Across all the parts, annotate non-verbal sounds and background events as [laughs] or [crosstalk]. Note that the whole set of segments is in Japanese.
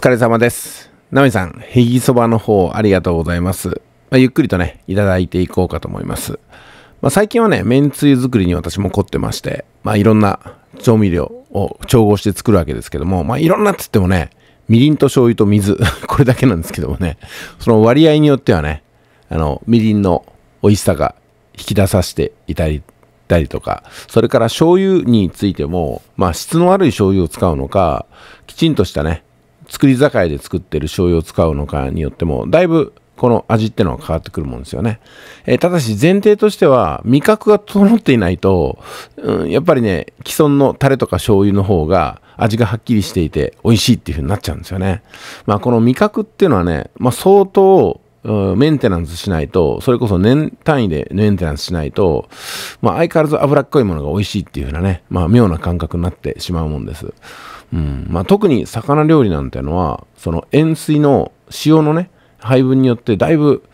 疲れ様です。ナミさん、ヘギそばの方ありがとうございます。まあ、ゆっくりとね、いただいていこうかと思います。まあ、最近はね、めんつゆ作りに私も凝ってまして、まあいろんな調味料を調合して作るわけですけども、まあいろんなっつってもね、みりんと醤油と水 [laughs] これだけなんですけどもね、その割合によってはね、あの、みりんの美味しさが引き出させていたり、たりとか、それから醤油についても、まあ質の悪い醤油を使うのか、きちんとしたね、作り酒屋で作ってる醤油を使うのかによっても、だいぶこの味ってのは変わってくるもんですよね。えー、ただし前提としては味覚が整っていないと、うん、やっぱりね、既存のタレとか醤油の方が味がはっきりしていて美味しいっていう風になっちゃうんですよね。まあこの味覚っていうのはね、まあ相当うメンテナンスしないと、それこそ年単位でメンテナンスしないと、まあ相変わらず脂っこいものが美味しいっていうふうなね、まあ妙な感覚になってしまうもんです。うん。まあ特に魚料理なんてのは、その塩水の塩のね、配分によってだいぶ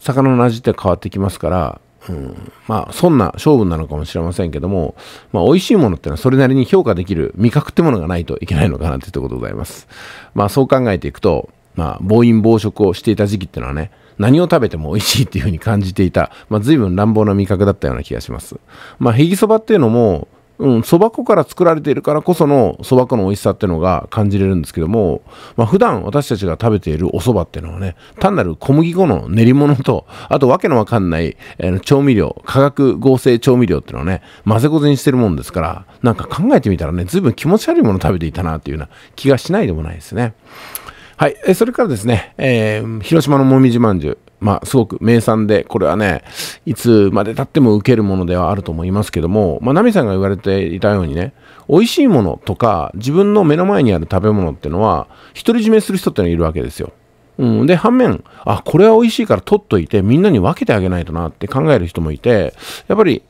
魚の味って変わってきますから、うん、まあそんな勝負なのかもしれませんけども、まあ、美味しいものってのはそれなりに評価できる味覚ってものがないといけないのかなってとことでございます。まあそう考えていくと、まあ、暴飲暴食をしていた時期っていうのはね、何を食べても美味しいっていう風に感じていた、まあ、随分乱暴な味覚だったような気がします。まあ、ヘギそばっていうのも、うん、そば粉から作られているからこそのそば粉の美味しさっていうのが感じれるんですけども、まあ、普段私たちが食べているおそばっていうのはね、単なる小麦粉の練り物と、あとわけのわかんない、えー、調味料、化学合成調味料っていうのをね、混ぜこぜにしてるもんですから、なんか考えてみたらね、随分気持ち悪いもの食べていたなっていうような気がしないでもないですね。はい、えそれからですね、えー、広島のもみじまんじゅう、まあ、すごく名産で、これはね、いつまでたっても受けるものではあると思いますけども、まあ、ナミさんが言われていたようにね、美味しいものとか、自分の目の前にある食べ物ってのは、独り占めする人ってのがいるわけですよ。うん、で、反面、あ、これは美味しいから取っといて、みんなに分けてあげないとなって考える人もいて、やっぱり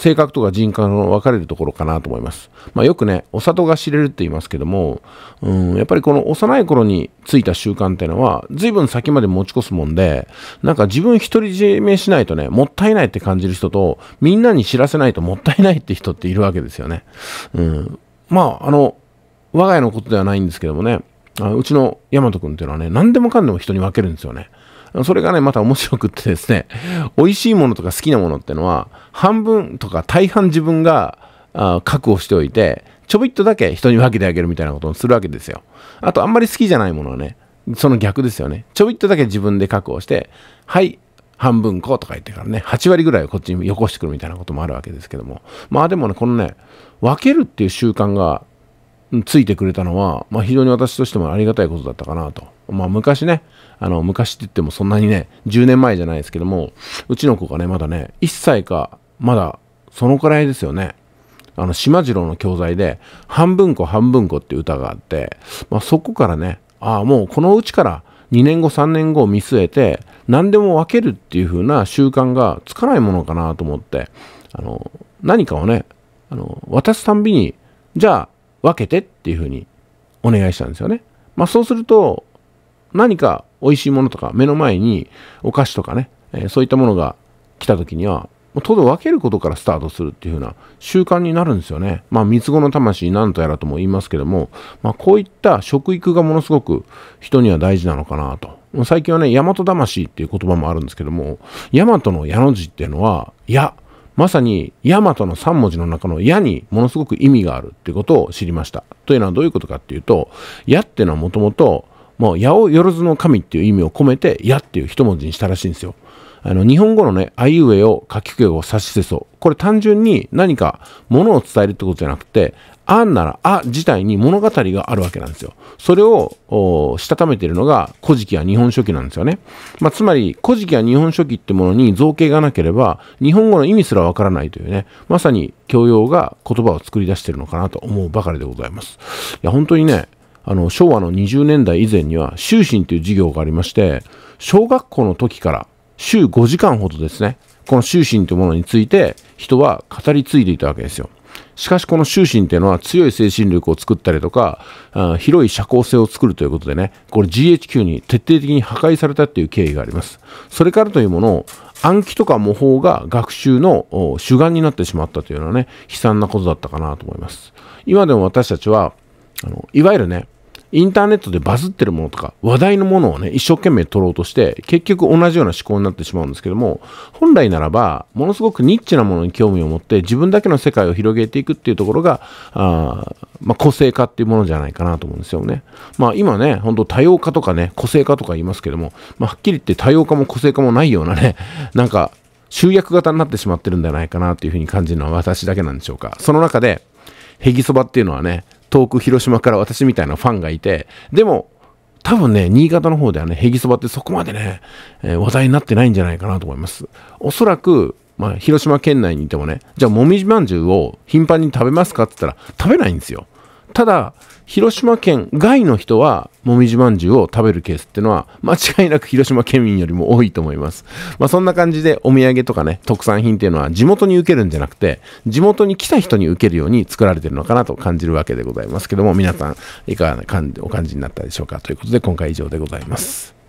性格とか人格の分かれるところかなと思います。まあ、よくね、お里が知れるって言いますけども、うん、やっぱりこの幼い頃についた習慣っていうのは、ぶん先まで持ち越すもんで、なんか自分独り占めしないとね、もったいないって感じる人と、みんなに知らせないともったいないって人っているわけですよね。うん、まあ、あの、我が家のことではないんですけどもね、あうちの大和くんっていうのはね、何でもかんでも人に分けるんですよね。それがね、また面白くってですね、美味しいものとか好きなものってのは、半分とか大半自分があ確保しておいて、ちょびっとだけ人に分けてあげるみたいなことをするわけですよ。あと、あんまり好きじゃないものはね、その逆ですよね。ちょびっとだけ自分で確保して、はい、半分こうとか言ってからね、8割ぐらいこっちによこしてくるみたいなこともあるわけですけども。まあでもね、このね、分けるっていう習慣がついてくれたのは、まあ非常に私としてもありがたいことだったかなと。まあ昔ね、あの、昔って言ってもそんなにね、10年前じゃないですけども、うちの子がね、まだね、1歳か、まだ、そのくらいですよね。あの、島次郎の教材で、半分こ半分こって歌があって、まあそこからね、ああ、もうこのうちから2年後3年後を見据えて、何でも分けるっていう風な習慣がつかないものかなと思って、あの、何かをね、あの、渡すたんびに、じゃあ分けてっていう風にお願いしたんですよね。まあそうすると、何か美味しいものとか、目の前にお菓子とかね、えー、そういったものが来た時には、もうとど分けることからスタートするっていう風な習慣になるんですよね。まあ、三つ子の魂なんとやらとも言いますけども、まあ、こういった食育がものすごく人には大事なのかなと。最近はね、大和魂っていう言葉もあるんですけども、大和の矢の字っていうのは、矢。まさに、大和の三文字の中の矢にものすごく意味があるっていうことを知りました。というのはどういうことかっていうと、矢っていうのはもともともう、よろずの神っていう意味を込めて、やっていう一文字にしたらしいんですよ。あの、日本語のね、あいうえを、かきくえを指しせそう。これ単純に何かものを伝えるってことじゃなくて、あんならあ自体に物語があるわけなんですよ。それを、したためてるのが、古事記や日本書紀なんですよね。まあ、つまり、古事記や日本書紀ってものに造形がなければ、日本語の意味すらわからないというね、まさに教養が言葉を作り出してるのかなと思うばかりでございます。いや、本当にね、あの、昭和の20年代以前には、修身という授業がありまして、小学校の時から週5時間ほどですね、この修身というものについて人は語り継いでいたわけですよ。しかしこの就身というのは強い精神力を作ったりとか、広い社交性を作るということでね、これ GHQ に徹底的に破壊されたという経緯があります。それからというものを暗記とか模倣が学習の主眼になってしまったというのはね、悲惨なことだったかなと思います。今でも私たちはあのいわゆるねインターネットでバズってるものとか話題のものをね一生懸命取ろうとして結局同じような思考になってしまうんですけども本来ならばものすごくニッチなものに興味を持って自分だけの世界を広げていくっていうところがあ、まあ、個性化っていうものじゃないかなと思うんですよね。まあ今ね本当多様化とかね個性化とか言いますけども、まあ、はっきり言って多様化も個性化もないようなねなんか集約型になってしまってるんじゃないかなっていうふうに感じるのは私だけなんでしょうか。その中でヘギそばっていうのはね、遠く広島から私みたいなファンがいて、でも、多分ね、新潟の方ではね、ヘギそばってそこまでね、えー、話題になってないんじゃないかなと思います。おそらく、まあ、広島県内にいてもね、じゃあ、もみじまんじゅうを頻繁に食べますかって言ったら、食べないんですよ。ただ、広島県外の人は、もみじまんじゅうを食べるケースっていうのは、間違いなく広島県民よりも多いと思います。まあ、そんな感じで、お土産とかね、特産品っていうのは、地元に受けるんじゃなくて、地元に来た人に受けるように作られてるのかなと感じるわけでございますけども、皆さん、いかがお感じになったでしょうかということで、今回以上でございます。